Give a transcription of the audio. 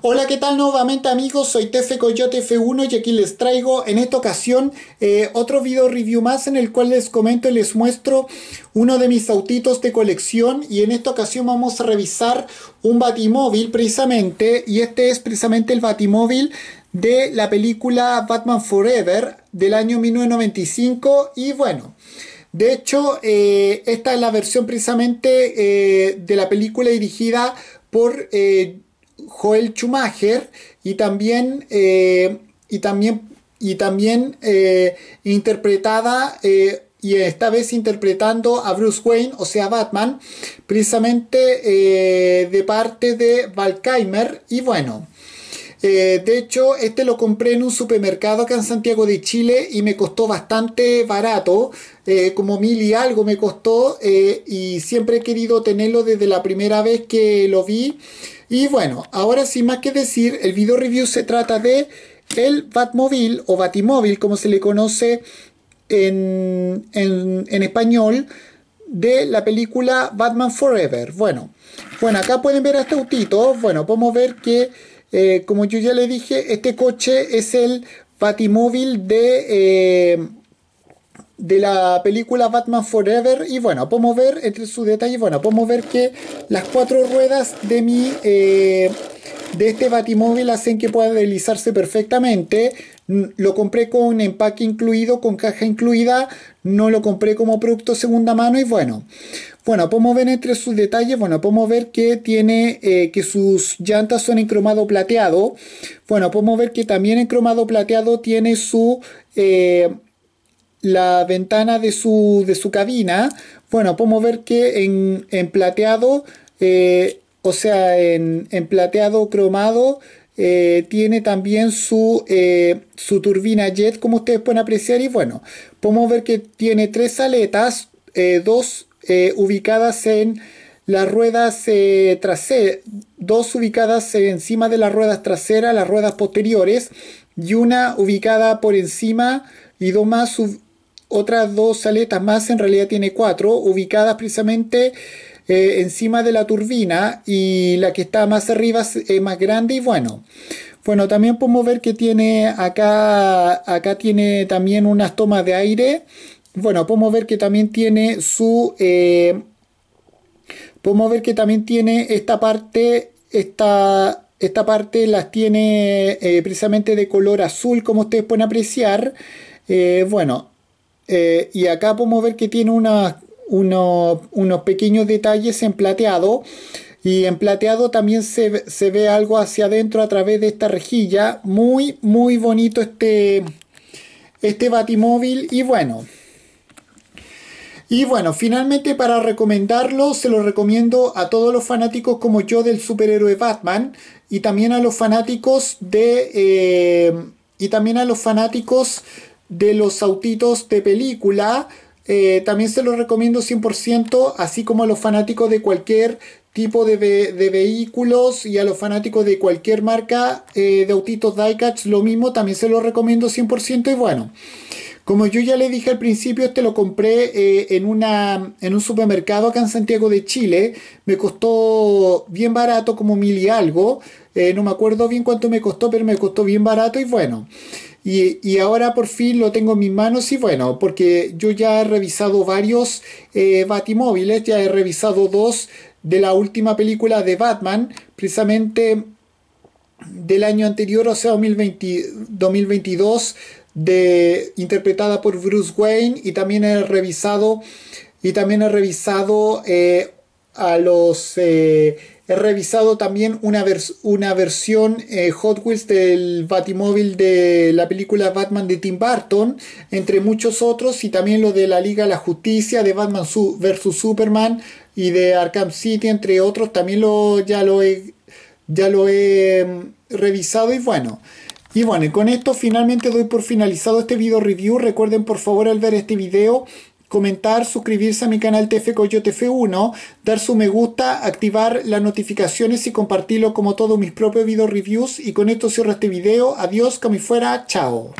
Hola, ¿qué tal nuevamente amigos? Soy Tefe Coyote F1 y aquí les traigo en esta ocasión eh, otro video review más en el cual les comento y les muestro uno de mis autitos de colección y en esta ocasión vamos a revisar un batimóvil precisamente y este es precisamente el batimóvil de la película Batman Forever del año 1995 y bueno... De hecho, eh, esta es la versión precisamente eh, de la película dirigida por Joel Schumacher y también, eh, y también, y también eh, interpretada eh, y esta vez interpretando a Bruce Wayne, o sea Batman, precisamente de parte de Valkymer y bueno. de hecho, este lo compré en un supermercado acá en Santiago de Chile y me costó bastante barato. Eh, como mil y algo me costó eh, y siempre he querido tenerlo desde la primera vez que lo vi. Y bueno, ahora sin más que decir, el video review se trata de el Batmóvil o Batimóvil, como se le conoce en, español, de la película Batman Forever. Bueno, bueno, acá pueden ver hasta este autito. Bueno, podemos ver que, eh, como yo ya le dije, este coche es el Batimóvil de de la película Batman Forever y bueno, podemos ver entre sus detalles, bueno, podemos ver que las cuatro ruedas de mi eh, de este batimóvil hacen que pueda deslizarse perfectamente. Mm, lo compré con empaque incluido, con caja incluida, no lo compré como producto segunda mano y bueno. Bueno, podemos ver entre sus detalles, bueno, podemos ver que tiene, eh, que sus llantas son en cromado plateado. Bueno, podemos ver que también en cromado plateado tiene su... Eh, la ventana de su, de su cabina, bueno, podemos ver que en, en plateado, eh, o sea, en, en plateado cromado, eh, tiene también su, eh, su turbina jet, como ustedes pueden apreciar, y bueno, podemos ver que tiene tres aletas, dos ubicadas en las ruedas traseras, dos ubicadas encima de las ruedas traseras, las ruedas posteriores, y una ubicada por encima y dos más otras dos aletas más, en realidad tiene cuatro, ubicadas precisamente eh, encima de la turbina y la que está más arriba es más grande y bueno. Bueno, también podemos ver que tiene acá, acá tiene también unas tomas de aire. Bueno, podemos ver que también tiene su... Eh, podemos ver que también tiene esta parte, esta, esta parte las tiene eh, precisamente de color azul, como ustedes pueden apreciar. bueno, eh, y acá podemos ver que tiene unos, pequeños detalles en plateado. Y en plateado también se, ve algo hacia adentro a través de esta rejilla. Muy, muy bonito este, este batimóvil. Y bueno. Y bueno, finalmente para recomendarlo, se lo recomiendo a todos los fanáticos como yo del superhéroe Batman. Y también a los fanáticos de... Eh, y también a los fanáticos de los autitos de película. Eh, también se los recomiendo 100%, así como a los fanáticos de cualquier tipo de, vehículos y a los fanáticos de cualquier marca eh, de autitos diecatch, lo mismo, también se los recomiendo 100% y bueno. Como yo ya le dije al principio, este lo compré eh, en, una, en un supermercado acá en Santiago de Chile. Me costó bien barato, como mil y algo. no me acuerdo bien cuánto me costó, pero me costó bien barato y bueno. Y, ahora por fin lo tengo en mis manos y bueno, porque yo ya he revisado varios eh, Batimóviles, ya he revisado dos de la última película de Batman, precisamente del año anterior, o sea, 2022, de, interpretada por Bruce Wayne y también he revisado, y también he revisado eh, a los... Eh, he revisado también una, una versión eh, Hot Wheels del Batimóvil de la película Batman de Tim Burton, entre muchos otros, y también lo de la Liga de la Justicia, de Batman vs. Superman y de Arkham City, entre otros. También lo, ya lo he, ya lo he mm, revisado y bueno. Y bueno, con esto finalmente doy por finalizado este video review. Recuerden por favor al ver este video comentar, suscribirse a mi canal TF 1 dar su me gusta, activar las notificaciones y compartirlo como todos mis propios video reviews. Y con esto cierro este video. Adiós, como fuera, chao.